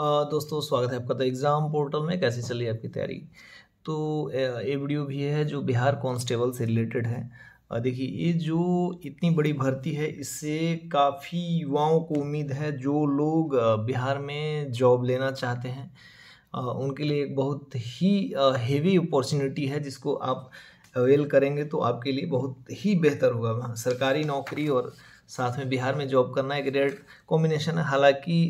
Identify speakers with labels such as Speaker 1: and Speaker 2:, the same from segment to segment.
Speaker 1: दोस्तों स्वागत है आपका द तो एग्ज़ाम पोर्टल में कैसे चली आपकी तैयारी तो ये वीडियो भी है जो बिहार कांस्टेबल से रिलेटेड है देखिए ये जो इतनी बड़ी भर्ती है इससे काफ़ी युवाओं को उम्मीद है जो लोग बिहार में जॉब लेना चाहते हैं उनके लिए एक बहुत ही हेवी अपॉर्चुनिटी है जिसको आप अवेल करेंगे तो आपके लिए बहुत ही बेहतर होगा सरकारी नौकरी और साथ में बिहार में जॉब करना एक रेड कॉम्बिनेशन है हालांकि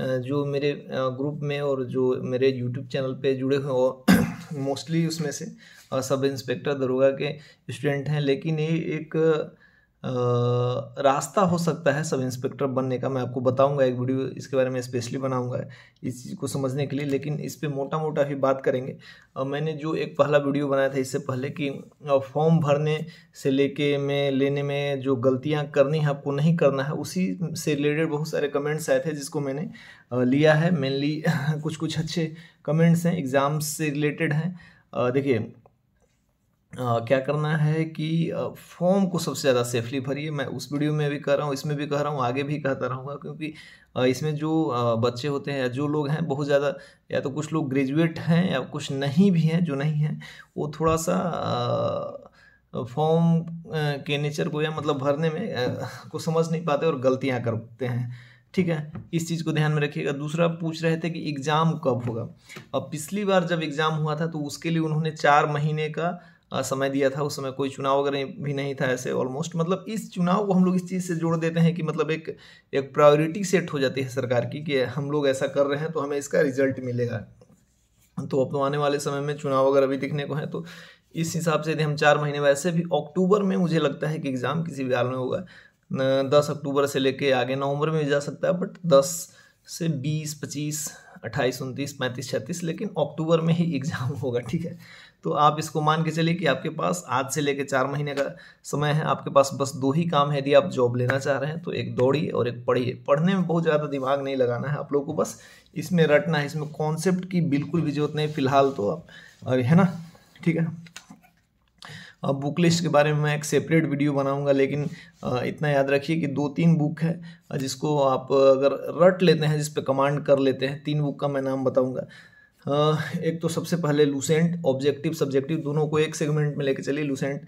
Speaker 1: जो मेरे ग्रुप में और जो मेरे यूट्यूब चैनल पे जुड़े हुए और मोस्टली उसमें से सब इंस्पेक्टर दरोगा के स्टूडेंट हैं लेकिन ये एक रास्ता हो सकता है सब इंस्पेक्टर बनने का मैं आपको बताऊंगा एक वीडियो इसके बारे में स्पेशली बनाऊंगा इस चीज़ को समझने के लिए लेकिन इस पर मोटा मोटा ही बात करेंगे मैंने जो एक पहला वीडियो बनाया था इससे पहले कि फॉर्म भरने से लेके में लेने में जो गलतियां करनी है आपको नहीं करना है उसी से रिलेटेड बहुत सारे कमेंट्स आए थे जिसको मैंने लिया है मेनली कुछ कुछ अच्छे कमेंट्स हैं एग्ज़ाम से रिलेटेड हैं देखिए क्या करना है कि फॉर्म को सबसे ज़्यादा सेफली भरिए मैं उस वीडियो में भी कह रहा हूँ इसमें भी कह रहा हूँ आगे भी कहता रहूँगा क्योंकि इसमें जो बच्चे होते हैं या जो लोग हैं बहुत ज़्यादा या तो कुछ लोग ग्रेजुएट हैं या कुछ नहीं भी हैं जो नहीं हैं वो थोड़ा सा फॉर्म के नेचर को या मतलब भरने में को समझ नहीं पाते और गलतियाँ करते हैं ठीक है इस चीज़ को ध्यान में रखिएगा दूसरा पूछ रहे थे कि एग्ज़ाम कब होगा अब पिछली बार जब एग्ज़ाम हुआ था तो उसके लिए उन्होंने चार महीने का समय दिया था उस समय कोई चुनाव वगैरह भी नहीं था ऐसे ऑलमोस्ट मतलब इस चुनाव को हम लोग इस चीज़ से जोड़ देते हैं कि मतलब एक एक प्रायोरिटी सेट हो जाती है सरकार की कि हम लोग ऐसा कर रहे हैं तो हमें इसका रिजल्ट मिलेगा तो अब तो आने वाले समय में चुनाव अगर अभी दिखने को है तो इस हिसाब से यदि हम चार महीने वैसे भी अक्टूबर में मुझे लगता है कि एग्ज़ाम किसी भी हाल में होगा दस अक्टूबर से लेके आगे नवंबर में भी जा सकता है बट दस से बीस पच्चीस अट्ठाईस उनतीस पैंतीस छत्तीस लेकिन अक्टूबर में ही एग्ज़ाम होगा ठीक है तो आप इसको मान के चलिए कि आपके पास आज से लेकर चार महीने का समय है आपके पास बस दो ही काम है यदि आप जॉब लेना चाह रहे हैं तो एक दौड़िए और एक पढ़िए पढ़ने में बहुत ज़्यादा दिमाग नहीं लगाना है आप लोग को बस इसमें रटना है इसमें कॉन्सेप्ट की बिल्कुल भी जरूरत नहीं फिलहाल तो आप अभी है ना ठीक है बुक लिस्ट के बारे में मैं एक सेपरेट वीडियो बनाऊंगा लेकिन इतना याद रखिए कि दो तीन बुक है जिसको आप अगर रट लेते हैं जिस पर कमांड कर लेते हैं तीन बुक का मैं नाम बताऊँगा एक तो सबसे पहले लूसेंट ऑब्जेक्टिव सब्जेक्टिव दोनों को एक सेगमेंट में लेके चलिए लूसेंट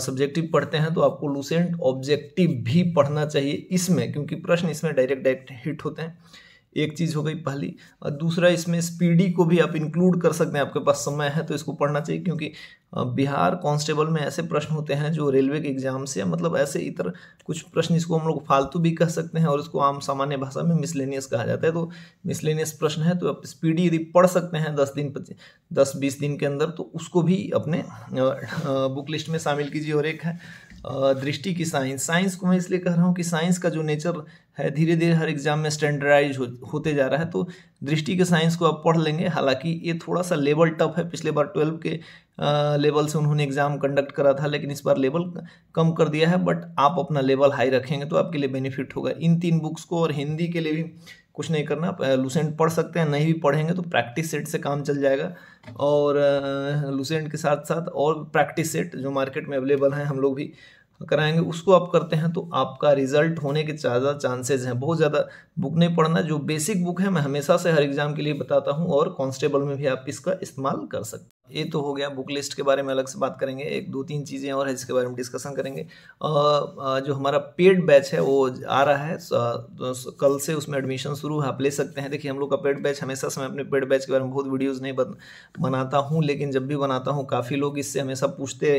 Speaker 1: सब्जेक्टिव पढ़ते हैं तो आपको लूसेंट ऑब्जेक्टिव भी पढ़ना चाहिए इसमें क्योंकि प्रश्न इसमें डायरेक्ट डायरेक्ट हिट होते हैं एक चीज़ हो गई पहली और दूसरा इसमें स्पीडी को भी आप इंक्लूड कर सकते हैं आपके पास समय है तो इसको पढ़ना चाहिए क्योंकि बिहार कांस्टेबल में ऐसे प्रश्न होते हैं जो रेलवे के एग्जाम से मतलब ऐसे इतर कुछ प्रश्न इसको हम लोग फालतू भी कह सकते हैं और इसको आम सामान्य भाषा में मिसलेनियस कहा जाता है तो मिसलेनियस प्रश्न है तो आप स्पीडी यदि पढ़ सकते हैं दस दिन दस बीस दिन के अंदर तो उसको भी अपने बुक लिस्ट में शामिल कीजिए और एक है दृष्टि की साइंस साइंस को मैं इसलिए कह रहा हूँ कि साइंस का जो नेचर है धीरे धीरे हर एग्जाम में स्टैंडर्डाइज हो, होते जा रहा है तो दृष्टि के साइंस को आप पढ़ लेंगे हालांकि ये थोड़ा सा लेवल टफ है पिछले बार ट्वेल्व के लेवल से उन्होंने एग्जाम कंडक्ट करा था लेकिन इस बार लेवल कम कर दिया है बट आप अपना लेवल हाई रखेंगे तो आपके लिए बेनिफिट होगा इन तीन बुक्स को और हिंदी के लिए भी कुछ नहीं करना आप लूसेंट पढ़ सकते हैं नहीं भी पढ़ेंगे तो प्रैक्टिस सेट से काम चल जाएगा और लूसेंट के साथ साथ और प्रैक्टिस सेट जो मार्केट में अवेलेबल हैं हम लोग भी कराएंगे उसको आप करते हैं तो आपका रिजल्ट होने के ज़्यादा चांसेज हैं बहुत ज़्यादा बुक नहीं पढ़ना जो बेसिक बुक है मैं हमेशा से हर एग्ज़ाम के लिए बताता हूँ और कॉन्स्टेबल में भी आप इसका इस्तेमाल कर सकते हैं ये तो हो गया बुक लिस्ट के बारे में अलग से बात करेंगे एक दो तीन चीज़ें और है जिसके बारे में डिस्कशन करेंगे जो हमारा पेड बैच है वो आ रहा है तो कल से उसमें एडमिशन शुरू है आप ले सकते हैं देखिए हम लोग का पेड बैच हमेशा से मैं अपने पेड बैच के बारे में बहुत वीडियोज़ नहीं बन, बनाता हूँ लेकिन जब भी बनाता हूँ काफ़ी लोग इससे हमेशा पूछते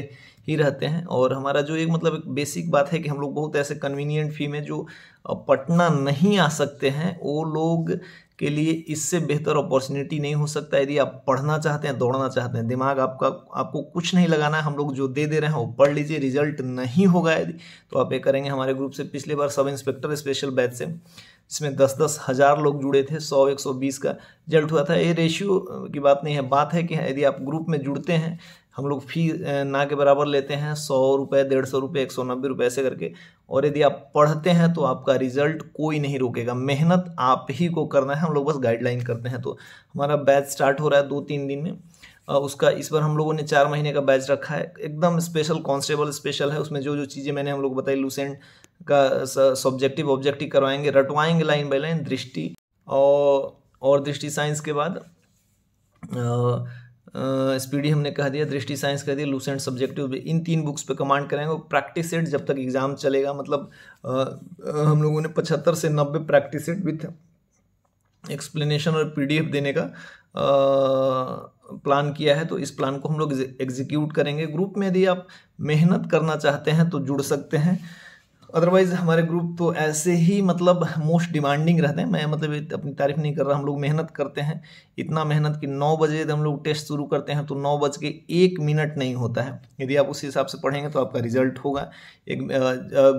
Speaker 1: ही रहते हैं और हमारा जो एक मतलब एक बेसिक बात है कि हम लोग बहुत ऐसे कन्वीनियंट फी में जो पटना नहीं आ सकते हैं वो लोग के लिए इससे बेहतर अपॉर्चुनिटी नहीं हो सकता यदि आप पढ़ना चाहते हैं दौड़ना चाहते हैं दिमाग आपका आपको कुछ नहीं लगाना है हम लोग जो दे दे रहे हैं वो पढ़ लीजिए रिजल्ट नहीं होगा यदि तो आप ये करेंगे हमारे ग्रुप से पिछले बार सब इंस्पेक्टर स्पेशल बैच से इसमें दस दस हज़ार लोग जुड़े थे सौ एक सौ बीस का रिजल्ट हुआ था ये रेशियो की बात नहीं है बात है कि यदि आप ग्रुप में जुड़ते हैं हम लोग फी ना के बराबर लेते हैं सौ रुपये डेढ़ सौ रुपये एक सौ नब्बे रुपये ऐसे करके और यदि आप पढ़ते हैं तो आपका रिजल्ट कोई नहीं रोकेगा मेहनत आप ही को करना है हम लोग बस गाइडलाइन करते हैं तो हमारा बैच स्टार्ट हो रहा है दो तीन दिन में उसका इस बार हम लोगों ने चार महीने का बैच रखा है एकदम स्पेशल कॉन्स्टेबल स्पेशल है उसमें जो जो चीज़ें मैंने हम लोग बताई लूसेंट का सब्जेक्टिव ऑब्जेक्टिव करवाएंगे रटवाएंगे लाइन बाई लाइन दृष्टि और दृष्टि साइंस के बाद आ, स्पीडी हमने कह दिया दृष्टि साइंस कह दिया लूसेंट सब्जेक्टिव इन तीन बुक्स पे कमांड करेंगे और प्रैक्टिस सेट जब तक एग्जाम चलेगा मतलब आ, हम लोगों ने पचहत्तर से नब्बे प्रैक्टिस सेट विथ एक्सप्लेनेशन और पीडीएफ देने का प्लान किया है तो इस प्लान को हम लोग एग्जीक्यूट करेंगे ग्रुप में यदि आप मेहनत करना चाहते हैं तो जुड़ सकते हैं अदरवाइज हमारे ग्रुप तो ऐसे ही मतलब मोस्ट डिमांडिंग रहते हैं मैं मतलब अपनी तारीफ नहीं कर रहा हम लोग मेहनत करते हैं इतना मेहनत कि नौ बजे हम लोग टेस्ट शुरू करते हैं तो नौ बज के एक मिनट नहीं होता है यदि आप उसी हिसाब से पढ़ेंगे तो आपका रिजल्ट होगा एक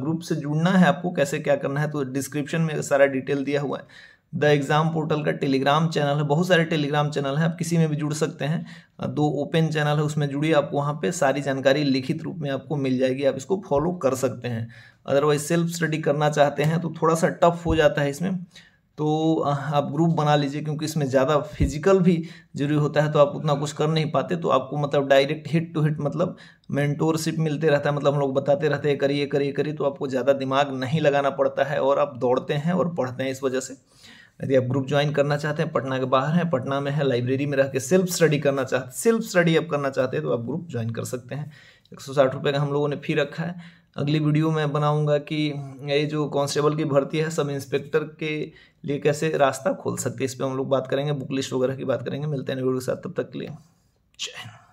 Speaker 1: ग्रुप से जुड़ना है आपको कैसे क्या करना है तो डिस्क्रिप्शन में सारा डिटेल दिया हुआ है द एग्ज़ाम पोर्टल का टेलीग्राम चैनल है बहुत सारे टेलीग्राम चैनल हैं आप किसी में भी जुड़ सकते हैं दो ओपन चैनल है उसमें जुड़िए आपको वहाँ पे सारी जानकारी लिखित रूप में आपको मिल जाएगी आप इसको फॉलो कर सकते हैं अदरवाइज सेल्फ स्टडी करना चाहते हैं तो थोड़ा सा टफ हो जाता है इसमें तो आप ग्रुप बना लीजिए क्योंकि इसमें ज़्यादा फिजिकल भी जरूरी होता है तो आप उतना कुछ कर नहीं पाते तो आपको मतलब डायरेक्ट हिट टू हिट मतलब मेंटोरशिप मिलते रहता है मतलब हम लोग बताते रहते हैं करिए करिए करिए तो आपको ज़्यादा दिमाग नहीं लगाना पड़ता है और आप दौड़ते हैं और पढ़ते हैं इस वजह से यदि आप ग्रुप ज्वाइन करना चाहते हैं पटना के बाहर हैं पटना में है लाइब्रेरी में रह के सेल्फ स्टडी करना चाहते सेल्फ स्टडी आप करना चाहते हैं तो आप ग्रुप ज्वाइन कर सकते हैं एक सौ साठ रुपये का हम लोगों ने फ़ी रखा है अगली वीडियो में बनाऊंगा कि ये जो कांस्टेबल की भर्ती है सब इंस्पेक्टर के लिए कैसे रास्ता खोल सकते हैं इस पर हम लोग बात करेंगे बुक लिस्ट वगैरह की बात करेंगे मिलते हैं वीडियो के साथ तब तक के लिए जय हिंद